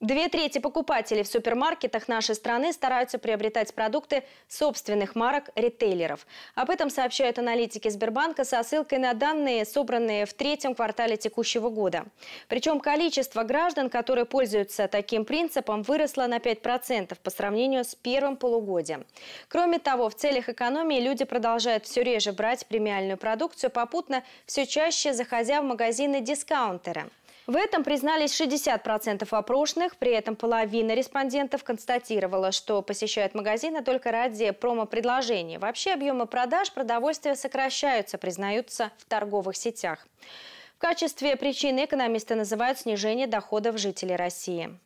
Две трети покупателей в супермаркетах нашей страны стараются приобретать продукты собственных марок ритейлеров. Об этом сообщают аналитики Сбербанка со ссылкой на данные, собранные в третьем квартале текущего года. Причем количество граждан, которые пользуются таким принципом, выросло на 5% по сравнению с первым полугодием. Кроме того, в целях экономии люди продолжают все реже брать премиальную продукцию, попутно все чаще заходя в магазины-дискаунтеры. В этом признались 60% опрошенных, при этом половина респондентов констатировала, что посещают магазины только ради промо-предложений. Вообще объемы продаж продовольствия сокращаются, признаются в торговых сетях. В качестве причины экономисты называют снижение доходов жителей России.